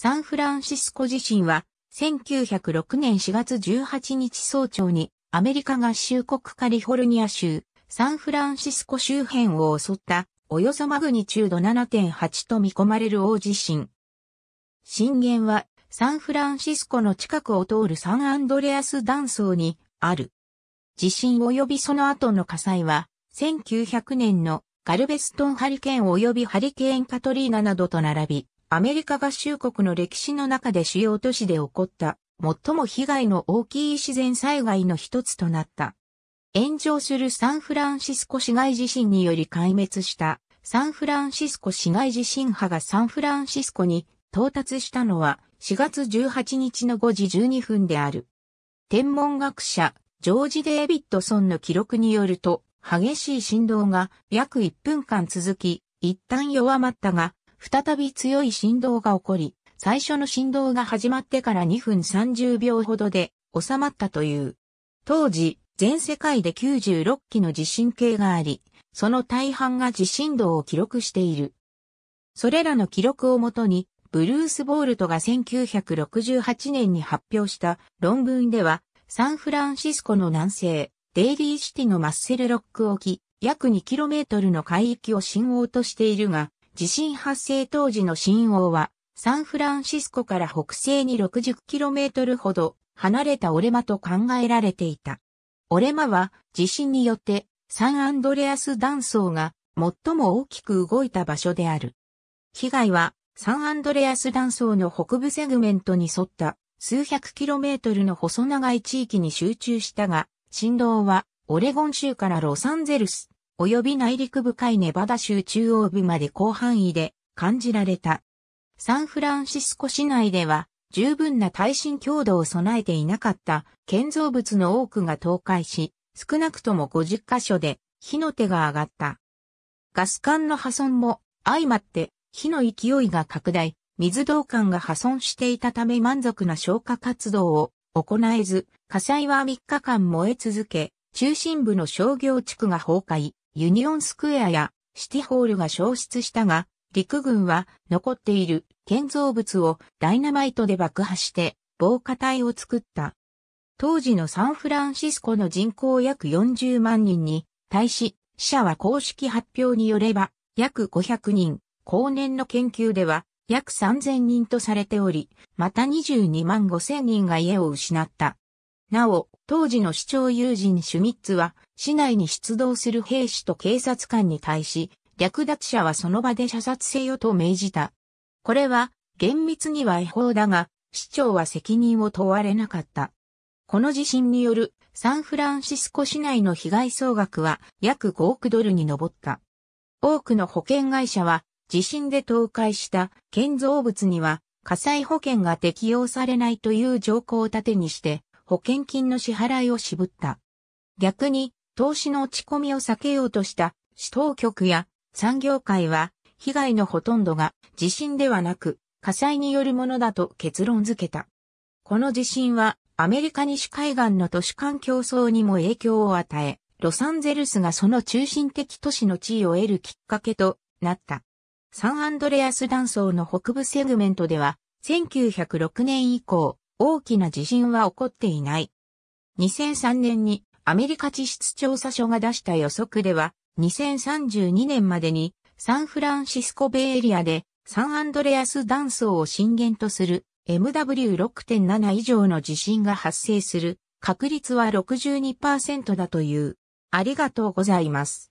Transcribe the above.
サンフランシスコ地震は、1906年4月18日早朝に、アメリカ合衆国カリフォルニア州、サンフランシスコ周辺を襲った、およそマグニチュード7.8と見込まれる大地震。震源は、サンフランシスコの近くを通るサンアンドレアス断層に、ある。地震及びその後の火災は、1900年のガルベストンハリケーン及びハリケーンカトリーナなどと並び、アメリカ合衆国の歴史の中で主要都市で起こった最も被害の大きい自然災害の一つとなった。炎上するサンフランシスコ市街地震により壊滅したサンフランシスコ市街地震波がサンフランシスコに到達したのは4月18日の5時12分である。天文学者ジョージ・デイビッドソンの記録によると激しい振動が約1分間続き一旦弱まったが再び強い振動が起こり、最初の振動が始まってから2分30秒ほどで収まったという。当時、全世界で96機の地震計があり、その大半が地震動を記録している。それらの記録をもとに、ブルース・ボールトが1968年に発表した論文では、サンフランシスコの南西、デイリーシティのマッセルロック沖、約 2km の海域を信号としているが、地震発生当時の震王は、サンフランシスコから北西に 60km ほど離れたオレマと考えられていた。オレマは地震によってサンアンドレアス断層が最も大きく動いた場所である。被害はサンアンドレアス断層の北部セグメントに沿った数百 km の細長い地域に集中したが、振動はオレゴン州からロサンゼルス、及び内陸部海ネバダ州中央部まで広範囲で感じられた。サンフランシスコ市内では十分な耐震強度を備えていなかった建造物の多くが倒壊し、少なくとも50カ所で火の手が上がった。ガス管の破損も相まって火の勢いが拡大、水道管が破損していたため満足な消火活動を行えず、火災は3日間燃え続け、中心部の商業地区が崩壊、ユニオンスクエアやシティホールが消失したが、陸軍は残っている建造物をダイナマイトで爆破して防火帯を作った。当時のサンフランシスコの人口約40万人に対し、死者は公式発表によれば約500人、後年の研究では約3000人とされており、また22万5000人が家を失った。なお、当時の市長友人シュミッツは、市内に出動する兵士と警察官に対し、略奪者はその場で射殺せよと命じた。これは厳密には違法だが、市長は責任を問われなかった。この地震によるサンフランシスコ市内の被害総額は約5億ドルに上った。多くの保険会社は地震で倒壊した建造物には火災保険が適用されないという条項を盾にして保険金の支払いを渋った。逆に投資の落ち込みを避けようとした市当局や産業界は被害のほとんどが地震ではなく火災によるものだと結論付けた。この地震はアメリカ西海岸の都市間競争にも影響を与え、ロサンゼルスがその中心的都市の地位を得るきっかけとなった。サンアンドレアス断層の北部セグメントでは、1906年以降、大きな地震は起こっていない。2003年にアメリカ地質調査所が出した予測では、2032年までにサンフランシスコベイエリアでサンアンドレアス断層を震源とする MW6.7 以上の地震が発生する確率は62%だという。ありがとうございます。